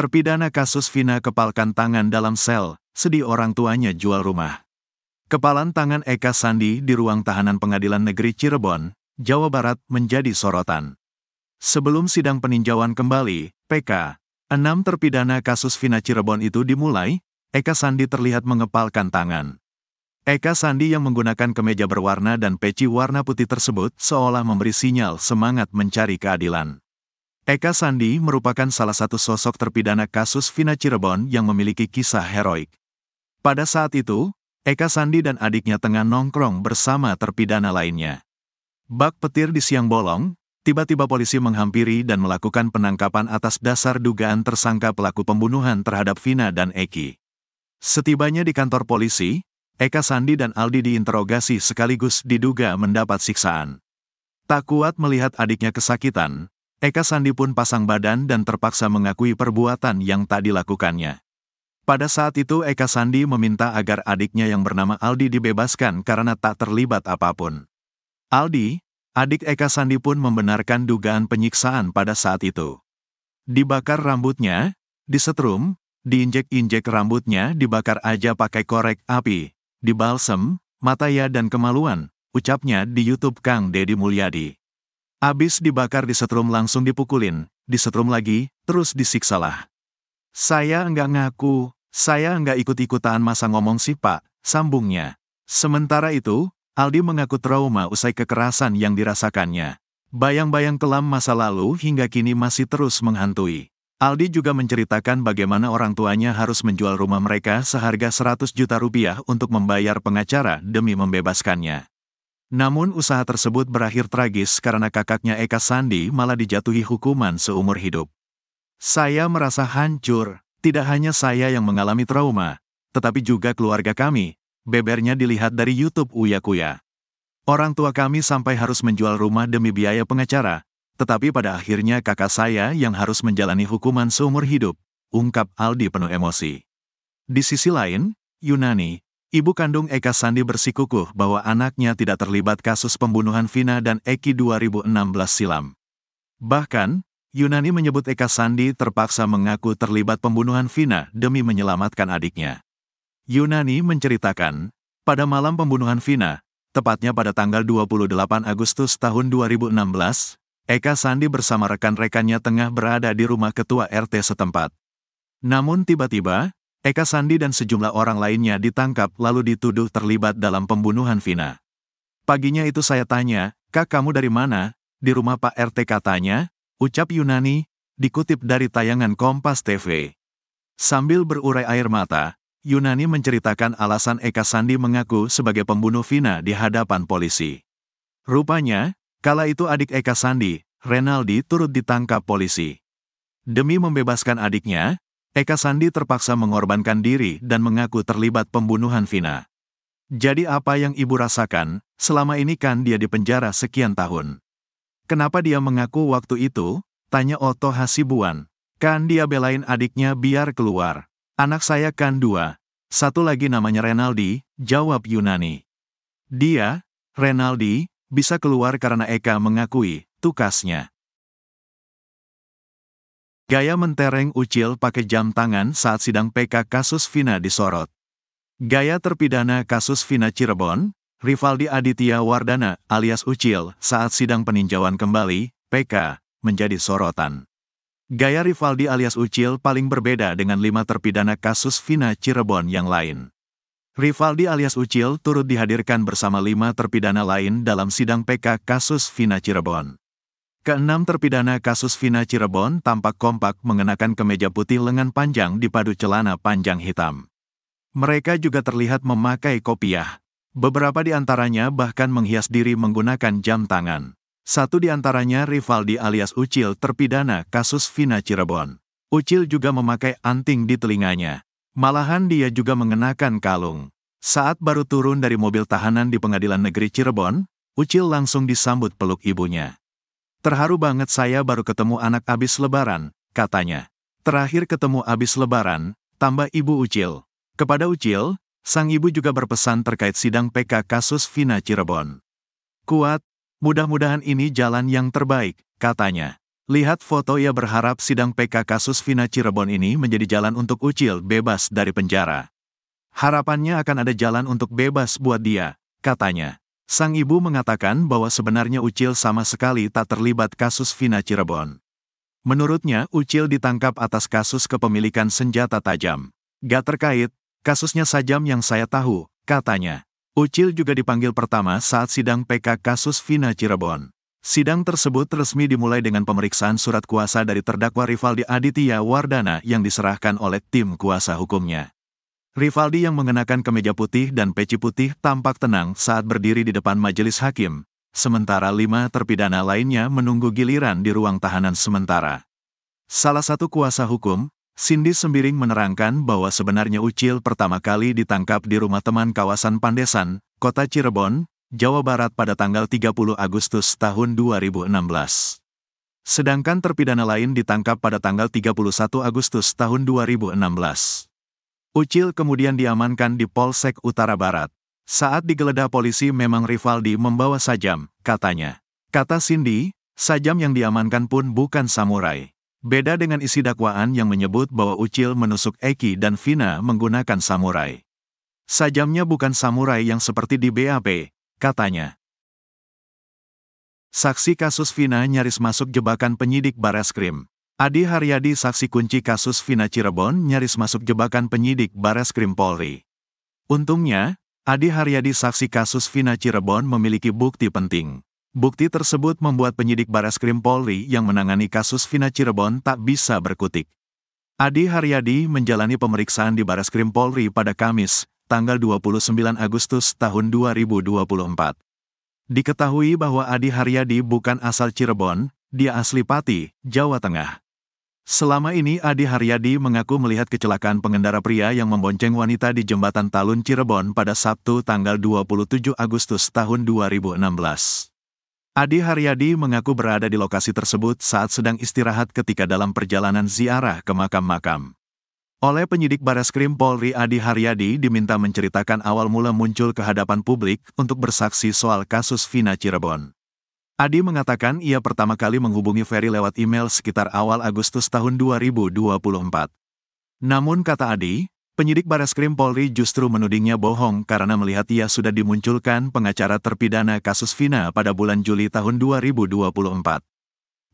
Terpidana kasus Vina kepalkan tangan dalam sel, sedih orang tuanya jual rumah. Kepalan tangan Eka Sandi di ruang tahanan pengadilan negeri Cirebon, Jawa Barat menjadi sorotan. Sebelum sidang peninjauan kembali, PK, enam terpidana kasus Vina Cirebon itu dimulai, Eka Sandi terlihat mengepalkan tangan. Eka Sandi yang menggunakan kemeja berwarna dan peci warna putih tersebut seolah memberi sinyal semangat mencari keadilan. Eka Sandi merupakan salah satu sosok terpidana kasus Vina Cirebon yang memiliki kisah heroik. Pada saat itu, Eka Sandi dan adiknya tengah nongkrong bersama terpidana lainnya. Bak petir di siang bolong, tiba-tiba polisi menghampiri dan melakukan penangkapan atas dasar dugaan tersangka pelaku pembunuhan terhadap Vina dan Eki. Setibanya di kantor polisi, Eka Sandi dan Aldi diinterogasi sekaligus diduga mendapat siksaan. Tak kuat melihat adiknya kesakitan, Eka Sandi pun pasang badan dan terpaksa mengakui perbuatan yang tak dilakukannya. Pada saat itu Eka Sandi meminta agar adiknya yang bernama Aldi dibebaskan karena tak terlibat apapun. Aldi, adik Eka Sandi pun membenarkan dugaan penyiksaan pada saat itu. Dibakar rambutnya, disetrum, diinjek-injek rambutnya dibakar aja pakai korek api, dibalsem, mataya dan kemaluan, ucapnya di Youtube Kang Deddy Mulyadi. Abis dibakar disetrum langsung dipukulin, disetrum lagi, terus disiksalah. Saya enggak ngaku, saya enggak ikut-ikutan masa ngomong sih pak, sambungnya. Sementara itu, Aldi mengaku trauma usai kekerasan yang dirasakannya. Bayang-bayang kelam masa lalu hingga kini masih terus menghantui. Aldi juga menceritakan bagaimana orang tuanya harus menjual rumah mereka seharga 100 juta rupiah untuk membayar pengacara demi membebaskannya. Namun usaha tersebut berakhir tragis karena kakaknya Eka Sandi malah dijatuhi hukuman seumur hidup. Saya merasa hancur, tidak hanya saya yang mengalami trauma, tetapi juga keluarga kami, bebernya dilihat dari YouTube Uya Kuya. Orang tua kami sampai harus menjual rumah demi biaya pengacara, tetapi pada akhirnya kakak saya yang harus menjalani hukuman seumur hidup, ungkap Aldi penuh emosi. Di sisi lain, Yunani, Ibu kandung Eka Sandi bersikukuh bahwa anaknya tidak terlibat kasus pembunuhan Vina dan Eki 2016 silam. Bahkan, Yunani menyebut Eka Sandi terpaksa mengaku terlibat pembunuhan Vina demi menyelamatkan adiknya. Yunani menceritakan, pada malam pembunuhan Vina, tepatnya pada tanggal 28 Agustus tahun 2016, Eka Sandi bersama rekan-rekannya tengah berada di rumah ketua RT setempat. Namun tiba-tiba, Eka Sandi dan sejumlah orang lainnya ditangkap lalu dituduh terlibat dalam pembunuhan Vina. Paginya itu saya tanya, Kak kamu dari mana? Di rumah Pak RT katanya, ucap Yunani, dikutip dari tayangan Kompas TV. Sambil berurai air mata, Yunani menceritakan alasan Eka Sandi mengaku sebagai pembunuh Vina di hadapan polisi. Rupanya, kala itu adik Eka Sandi, Renaldi turut ditangkap polisi. Demi membebaskan adiknya, Eka Sandi terpaksa mengorbankan diri dan mengaku terlibat pembunuhan Vina. Jadi apa yang ibu rasakan, selama ini kan dia dipenjara sekian tahun. Kenapa dia mengaku waktu itu? Tanya Oto Hasibuan. Kan dia belain adiknya biar keluar. Anak saya kan dua. Satu lagi namanya Renaldi, jawab Yunani. Dia, Renaldi, bisa keluar karena Eka mengakui, tukasnya. Gaya mentereng Ucil pakai jam tangan saat sidang PK kasus Vina disorot. Gaya terpidana kasus Vina Cirebon, Rivaldi Aditya Wardana alias Ucil saat sidang peninjauan kembali, PK, menjadi sorotan. Gaya Rivaldi alias Ucil paling berbeda dengan lima terpidana kasus Vina Cirebon yang lain. Rivaldi alias Ucil turut dihadirkan bersama lima terpidana lain dalam sidang PK kasus Vina Cirebon. Keenam terpidana kasus Vina Cirebon tampak kompak mengenakan kemeja putih lengan panjang dipadu celana panjang hitam. Mereka juga terlihat memakai kopiah. Beberapa di antaranya bahkan menghias diri menggunakan jam tangan. Satu di antaranya Rivaldi alias Ucil terpidana kasus Vina Cirebon. Ucil juga memakai anting di telinganya. Malahan dia juga mengenakan kalung. Saat baru turun dari mobil tahanan di pengadilan negeri Cirebon, Ucil langsung disambut peluk ibunya. Terharu banget saya baru ketemu anak abis lebaran, katanya. Terakhir ketemu abis lebaran, tambah ibu Ucil. Kepada Ucil, sang ibu juga berpesan terkait sidang PK kasus Vina Cirebon. Kuat, mudah-mudahan ini jalan yang terbaik, katanya. Lihat foto ia ya berharap sidang PK kasus Vina Cirebon ini menjadi jalan untuk Ucil bebas dari penjara. Harapannya akan ada jalan untuk bebas buat dia, katanya. Sang ibu mengatakan bahwa sebenarnya Ucil sama sekali tak terlibat kasus Vina Cirebon. Menurutnya, Ucil ditangkap atas kasus kepemilikan senjata tajam. Gak terkait, kasusnya sajam yang saya tahu, katanya. Ucil juga dipanggil pertama saat sidang PK kasus Vina Cirebon. Sidang tersebut resmi dimulai dengan pemeriksaan surat kuasa dari terdakwa Rivaldi Aditya Wardana yang diserahkan oleh tim kuasa hukumnya. Rivaldi yang mengenakan kemeja putih dan peci putih tampak tenang saat berdiri di depan majelis hakim, sementara lima terpidana lainnya menunggu giliran di ruang tahanan sementara. Salah satu kuasa hukum, Cindy Sembiring menerangkan bahwa sebenarnya Ucil pertama kali ditangkap di rumah teman kawasan Pandesan, Kota Cirebon, Jawa Barat pada tanggal 30 Agustus tahun 2016. Sedangkan terpidana lain ditangkap pada tanggal 31 Agustus tahun 2016. Ucil kemudian diamankan di Polsek Utara Barat. Saat digeledah polisi memang Rivaldi membawa sajam, katanya. Kata Cindy, sajam yang diamankan pun bukan samurai. Beda dengan isi dakwaan yang menyebut bahwa Ucil menusuk Eki dan Vina menggunakan samurai. Sajamnya bukan samurai yang seperti di BAP, katanya. Saksi kasus Vina nyaris masuk jebakan penyidik Bareskrim. Adi Haryadi saksi kunci kasus Vina Cirebon nyaris masuk jebakan penyidik Bares Krim Polri. Untungnya, Adi Haryadi saksi kasus Vina Cirebon memiliki bukti penting. Bukti tersebut membuat penyidik Bareskrim Polri yang menangani kasus Vina Cirebon tak bisa berkutik. Adi Haryadi menjalani pemeriksaan di Bareskrim Polri pada Kamis, tanggal 29 Agustus tahun 2024. Diketahui bahwa Adi Haryadi bukan asal Cirebon, dia asli Pati, Jawa Tengah. Selama ini Adi Haryadi mengaku melihat kecelakaan pengendara pria yang membonceng wanita di jembatan Talun Cirebon pada Sabtu tanggal 27 Agustus tahun 2016. Adi Haryadi mengaku berada di lokasi tersebut saat sedang istirahat ketika dalam perjalanan ziarah ke makam-makam. Oleh penyidik Bareskrim Polri Adi Haryadi diminta menceritakan awal mula muncul kehadapan publik untuk bersaksi soal kasus Vina Cirebon. Adi mengatakan ia pertama kali menghubungi Ferry lewat email sekitar awal Agustus tahun 2024. Namun kata Adi, penyidik baras krim Polri justru menudingnya bohong karena melihat ia sudah dimunculkan pengacara terpidana kasus Vina pada bulan Juli tahun 2024.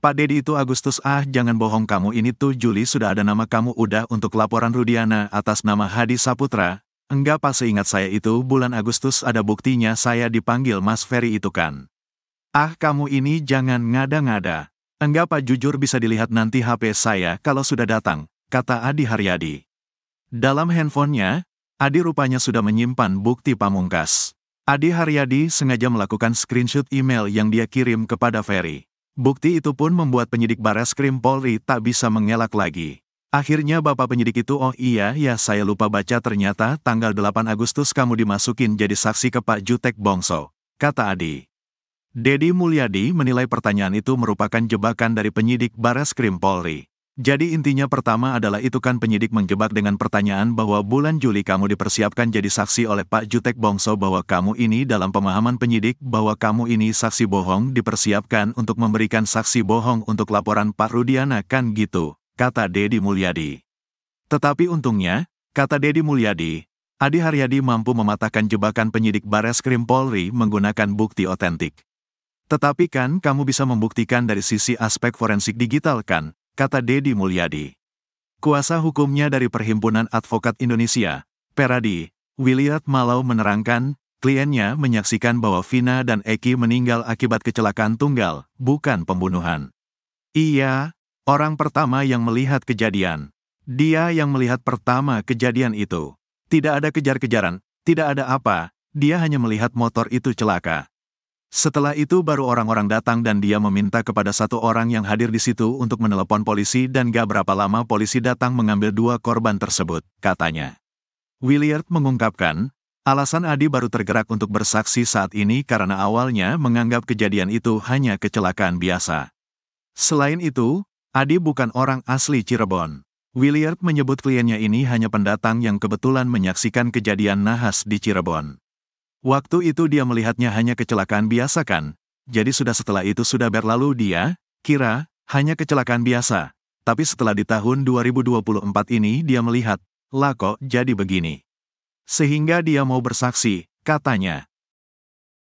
Pak Dedi itu Agustus ah jangan bohong kamu ini tuh Juli sudah ada nama kamu udah untuk laporan Rudiana atas nama Hadi Saputra. Enggak pas seingat saya itu bulan Agustus ada buktinya saya dipanggil Mas Ferry itu kan. Ah kamu ini jangan ngada-ngada. Enggak Pak jujur bisa dilihat nanti HP saya kalau sudah datang, kata Adi Haryadi. Dalam handphonenya, Adi rupanya sudah menyimpan bukti pamungkas. Adi Haryadi sengaja melakukan screenshot email yang dia kirim kepada Ferry. Bukti itu pun membuat penyidik Krim Polri tak bisa mengelak lagi. Akhirnya bapak penyidik itu oh iya ya saya lupa baca ternyata tanggal 8 Agustus kamu dimasukin jadi saksi ke Pak Jutek Bongso, kata Adi. Dedi Mulyadi menilai pertanyaan itu merupakan jebakan dari penyidik Barreskrim Krim Polri. Jadi intinya pertama adalah itu kan penyidik menjebak dengan pertanyaan bahwa bulan Juli kamu dipersiapkan jadi saksi oleh Pak Jutek Bongso bahwa kamu ini dalam pemahaman penyidik bahwa kamu ini saksi bohong dipersiapkan untuk memberikan saksi bohong untuk laporan Pak Rudiana kan gitu, kata Dedi Mulyadi. Tetapi untungnya, kata Dedi Mulyadi, Adi Haryadi mampu mematahkan jebakan penyidik Bares Krim Polri menggunakan bukti otentik. Tetapi kan kamu bisa membuktikan dari sisi aspek forensik digital kan, kata Dedi Mulyadi. Kuasa hukumnya dari Perhimpunan Advokat Indonesia, Peradi, Wiliat Malau menerangkan, kliennya menyaksikan bahwa Vina dan Eki meninggal akibat kecelakaan tunggal, bukan pembunuhan. Iya, orang pertama yang melihat kejadian. Dia yang melihat pertama kejadian itu. Tidak ada kejar-kejaran, tidak ada apa, dia hanya melihat motor itu celaka. Setelah itu baru orang-orang datang dan dia meminta kepada satu orang yang hadir di situ untuk menelepon polisi dan gak berapa lama polisi datang mengambil dua korban tersebut, katanya. Williard mengungkapkan, alasan Adi baru tergerak untuk bersaksi saat ini karena awalnya menganggap kejadian itu hanya kecelakaan biasa. Selain itu, Adi bukan orang asli Cirebon. Williard menyebut kliennya ini hanya pendatang yang kebetulan menyaksikan kejadian nahas di Cirebon. Waktu itu dia melihatnya hanya kecelakaan biasa kan? Jadi sudah setelah itu sudah berlalu dia, kira, hanya kecelakaan biasa. Tapi setelah di tahun 2024 ini dia melihat, lah kok jadi begini. Sehingga dia mau bersaksi, katanya.